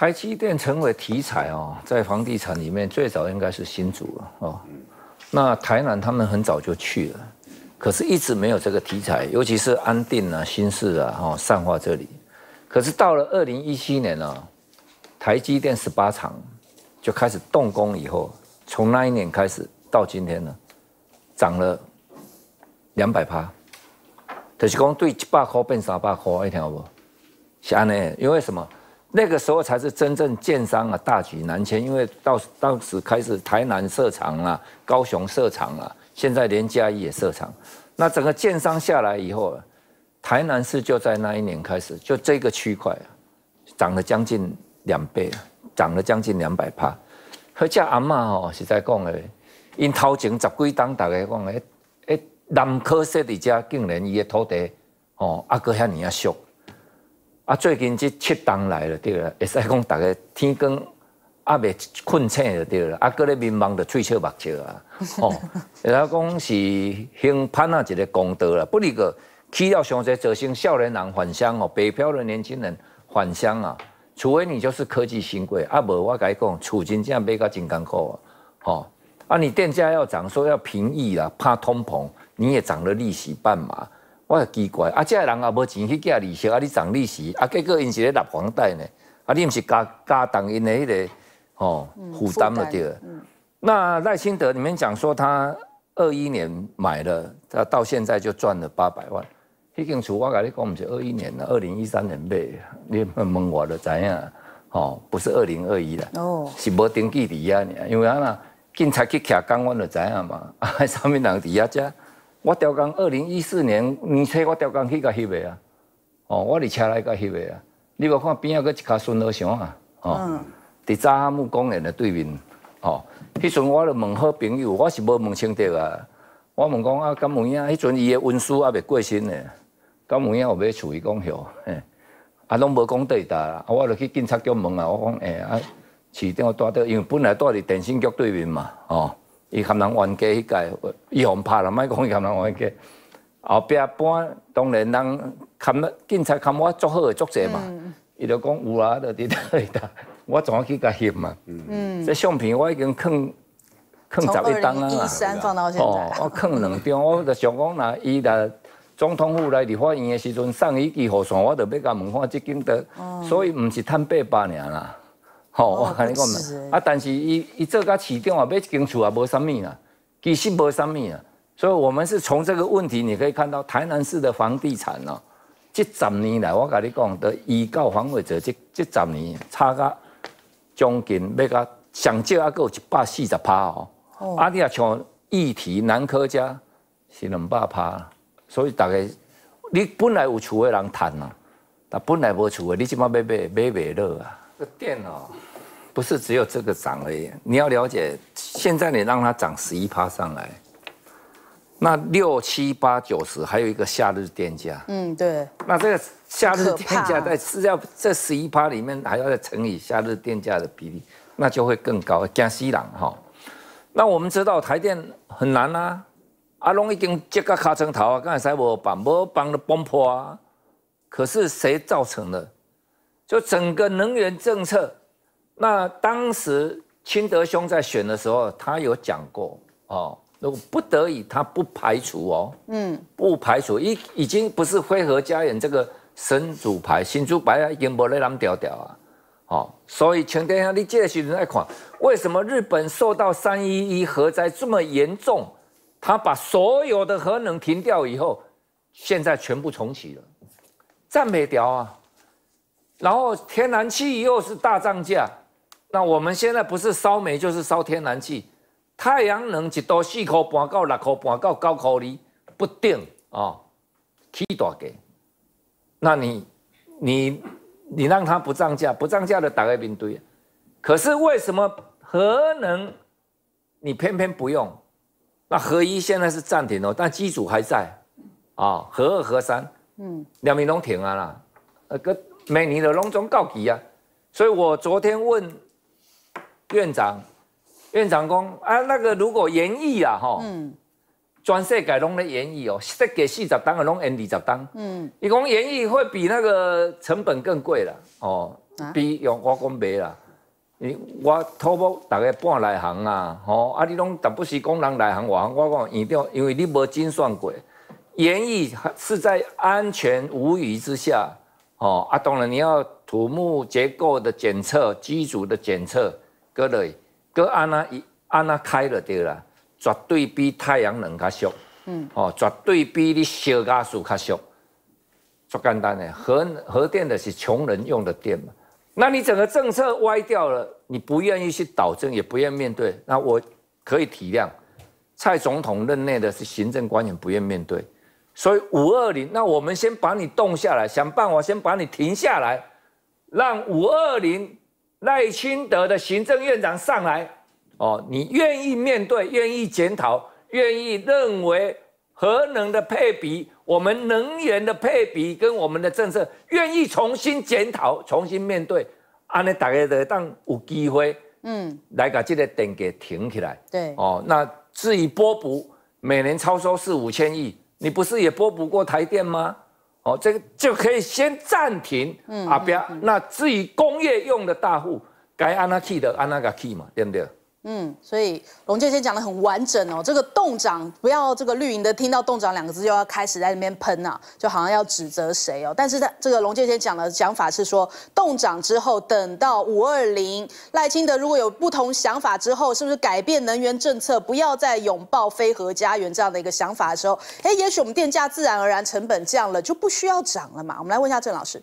台积电成为题材哦，在房地产里面最早应该是新竹了哦。那台南他们很早就去了，可是一直没有这个题材，尤其是安定啊、新市啊、哦、善化这里。可是到了二零一七年呢，台积电十八厂就开始动工以后，从那一年开始到今天呢，涨了两百趴，就是讲对一百块变三百块，你听不？是安内，因为什么？那个时候才是真正建商啊，大举南迁，因为到当时开始台南设厂了，高雄设厂了，现在连嘉义也设厂。那整个建商下来以后，台南市就在那一年开始，就这个区块啊，涨了将近两倍，涨了将近两百趴。那只阿妈吼，实在讲的，因头前十几档大概讲的，诶，南科设的家竟然的土地哦，阿哥遐尼阿俗。啊，最近即七冬来了对啦，会使讲大家天光啊，未困醒就对啦，啊，过咧眠梦着喙笑目笑啊。哦，然 后讲是兴攀啊一个功德啦，不如个去了上侪造成少年人返乡哦，北漂的年轻人返乡啊，除非你就是科技新贵，啊无我甲你讲，厝真正买个真艰苦啊，哦，啊你电价要涨，说要平易啦，怕通膨，你也涨了利息半嘛？我奇怪，啊，这人啊，无钱去寄利息，啊，你涨利息，啊，结果因是咧拿房贷呢，啊，你毋是加加当因的迄个，吼负担了啲。那赖清德，你们讲说他二一年买了，他到现在就赚了八百万。h 件事我跟你讲，毋是二一年啦，二零一三年买，你问我就知呀，哦，不是二零二一啦，哦，是无登记伫遐尔，因为那警察去查岗，我就知影嘛，啊，上面人伫遐遮。我调岗二零一四年，年初，我调岗去甲翕诶啊？哦，我伫车内甲翕诶啊。你无看边仔个一骹孙德祥啊？哦，伫早哈木公园的对面。哦，迄阵我著问好朋友，我是无问清着啊。我问讲啊，敢有影？迄阵伊的温书也未过身呢。敢有影？有买厝伊讲嘿，啊拢无讲地带，啊我著去警察局问啊。我讲诶啊，市长府蹛因为本来蹛伫电信局对面嘛，哦。伊含人冤家迄届，伊互拍啦，莫讲伊含人冤家。后壁搬，当然人，堪警察堪我足好足者嘛，伊就讲有啊，就伫搭，我怎啊去甲翕嘛？嗯，这相片我已经藏藏十一张啊。哦，我藏两张，我就想讲若伊若总统府来伫法院的时阵，送伊支盒伞，我就要甲问看即镜头，所以毋是趁八八尔啦。哦，我跟你讲嘛，啊，但是伊伊做个市场啊，买一间厝啊，无啥物啊，其实无啥物啊，所以我们是从这个问题你可以看到台南市的房地产哦，这十年来，我跟你讲，的依靠房伟者，这这十年差价将近要个上少阿够一百四十趴哦，啊，你阿像议题南科家是两百趴，所以大概你本来有厝的人谈啊，但本来无厝的，你即马买买买袂落啊，个电哦。不是只有这个涨而已，你要了解，现在你让它涨十一趴上来，那六七八九十，还有一个夏日电价。嗯，对。那这个夏日电价在是要这十一趴里面还要再乘以夏日电价的比例，那就会更高，加西人哈。那我们知道台电很难啊，阿龙已经接个卡砖头啊，刚才才傅把无邦的崩破啊。可是谁造成的？就整个能源政策。那当时清德兄在选的时候，他有讲过哦，如果不得已，他不排除哦，嗯，不排除已已经不是辉和家园这个神主牌、新主牌啊，已经没在那么屌屌啊，哦，所以全天下你继续在款。为什么日本受到三一一核灾这么严重，他把所有的核能停掉以后，现在全部重启了，赞美吊啊，然后天然气又是大涨价。那我们现在不是烧煤就是烧天然气，太阳能几多四口半到六口半到九口哩不定啊，起大个。那你、你、你让它不涨价，不涨价的打在冰堆。可是为什么核能你偏偏不用？那核一现在是暂停了，但机组还在啊。核二、核三，嗯，两边都停啊啦。呃，个每年的拢总告急啊。所以我昨天问。院长，院长讲啊，那个如果延役啊，吼，嗯，全世界动的延役哦，设计四十单的拢按二十单，嗯，你讲延役会比那个成本更贵啦，哦，比用我讲袂啦，你我土木大概半内行啊，哦，啊你拢但不是工人内行，我讲一定因为你无精算过，园艺是在安全无疑之下，哦，啊当然你要土木结构的检测，机组的检测。搁内，搁安那一安那开就对了，绝对比太阳能较俗，嗯，哦，绝对比你小家数较俗，说简单嘞，核核电的是穷人用的电嘛。那你整个政策歪掉了，你不愿意去导正，也不愿面对，那我可以体谅。蔡总统任内的是行政官员不愿面对，所以五二零，那我们先把你冻下来，想办法先把你停下来，让五二零。赖清德的行政院长上来哦，你愿意面对，愿意检讨，愿意认为核能的配比，我们能源的配比跟我们的政策，愿意重新检讨，重新面对，安尼大概得当有机会，嗯，来把这个灯给停起来。对，哦，那至于波补，每年超收四五千亿，你不是也波补过台电吗？哦，这个就可以先暂停啊！不要。那至于工业用的大户，该按哪个 key 的按哪个 key 嘛？对不对？嗯，所以龙健先讲的很完整哦。这个洞长不要这个绿营的听到洞长两个字又要开始在那边喷呐，就好像要指责谁哦。但是这个龙健先讲的讲法是说，洞长之后，等到五二零，赖清德如果有不同想法之后，是不是改变能源政策，不要再拥抱飞核家园这样的一个想法的时候，哎，也许我们电价自然而然成本降了，就不需要涨了嘛。我们来问一下郑老师，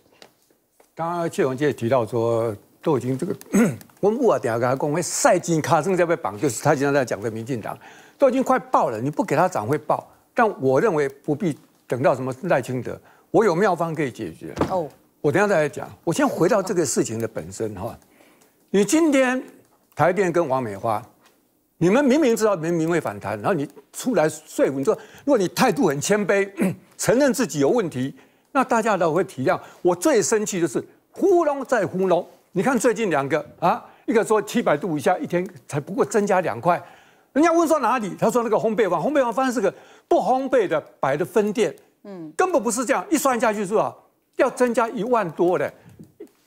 刚刚谢龙建提到说。都已经这个，我们啊，尔等下跟他讲，会蔡金卡正在被绑，就是他经常在讲的民进党，都已经快爆了。你不给他涨会爆，但我认为不必等到什么赖清德，我有妙方可以解决。哦，我等下再来讲，我先回到这个事情的本身哈。你今天台电跟王美花，你们明明知道明明会反弹，然后你出来说服，你说如果你态度很谦卑，承认自己有问题，那大家都会体谅。我最生气的就是糊弄再糊弄。你看最近两个啊，一个说七百度以下一天才不过增加两块，人家问说哪里，他说那个烘焙坊，烘焙坊发现是个不烘焙的白的分店，嗯，根本不是这样，一算下去是吧？要增加一万多的，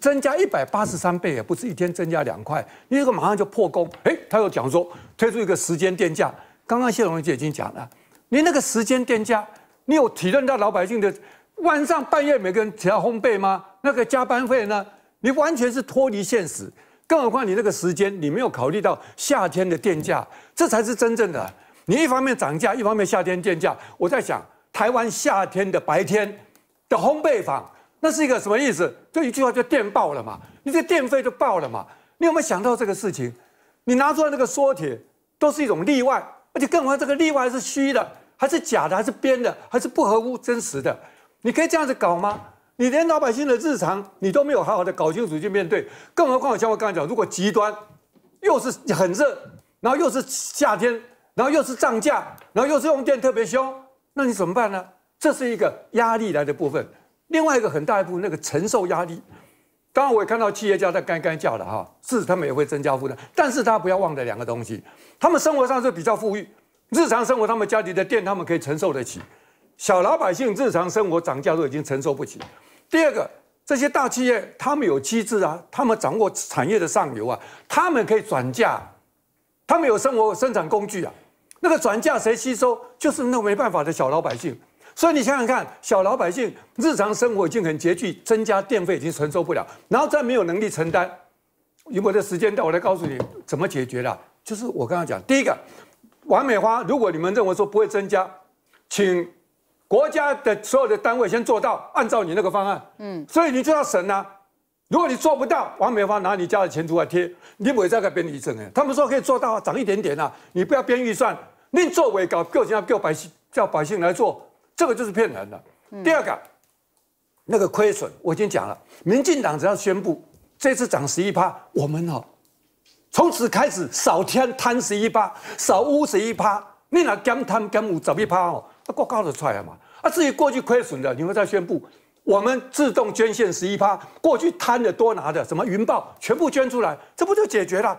增加一百八十三倍，也不是一天增加两块，你这个马上就破功，哎，他又讲说推出一个时间电价，刚刚谢龙姐已经讲了，你那个时间电价，你有体谅到老百姓的晚上半夜每个人只要烘焙吗？那个加班费呢？你完全是脱离现实，更何况你那个时间，你没有考虑到夏天的电价，这才是真正的。你一方面涨价，一方面夏天电价，我在想，台湾夏天的白天的烘焙坊，那是一个什么意思？就一句话，就电爆了嘛？你这电费就爆了嘛？你有没有想到这个事情？你拿出来那个缩铁，都是一种例外，而且更何况这个例外是虚的，还是假的，还是编的，还是不合乎真实的？你可以这样子搞吗？你连老百姓的日常你都没有好好的搞清楚去面对，更何况我像我刚才讲，如果极端又是很热，然后又是夏天，然后又是涨价，然后又是用电特别凶，那你怎么办呢？这是一个压力来的部分。另外一个很大一部分那个承受压力，当然我也看到企业家在干干叫了哈，是他们也会增加负担，但是他不要忘了两个东西，他们生活上是比较富裕，日常生活他们家里的电他们可以承受得起，小老百姓日常生活涨价都已经承受不起。第二个，这些大企业他们有机制啊，他们掌握产业的上游啊，他们可以转嫁，他们有生活生产工具啊，那个转嫁谁吸收？就是那没办法的小老百姓。所以你想想看，小老百姓日常生活已经很拮据，增加电费已经承受不了，然后再没有能力承担。如果我的时间到，我来告诉你怎么解决的。就是我刚刚讲，第一个，完美花，如果你们认为说不会增加，请。国家的所有的单位先做到，按照你那个方案，嗯，所以你就要审啊。如果你做不到，王美芳拿你家的钱出来贴，你不会再编预算哎。他们说可以做到，涨一点点啊，你不要编预算，你作为搞救济要百姓叫百姓来做，这个就是骗人的。第二个，那个亏损我已经讲了，民进党只要宣布这次涨十一趴，我们哦，从此开始少添贪十一趴，少污十一趴，你那减贪减污十一趴哦。过高的出来嘛？啊，至于过去亏损的，你们再宣布，我们自动捐献十一趴，过去贪的多拿的什么云豹，全部捐出来，这不就解决了？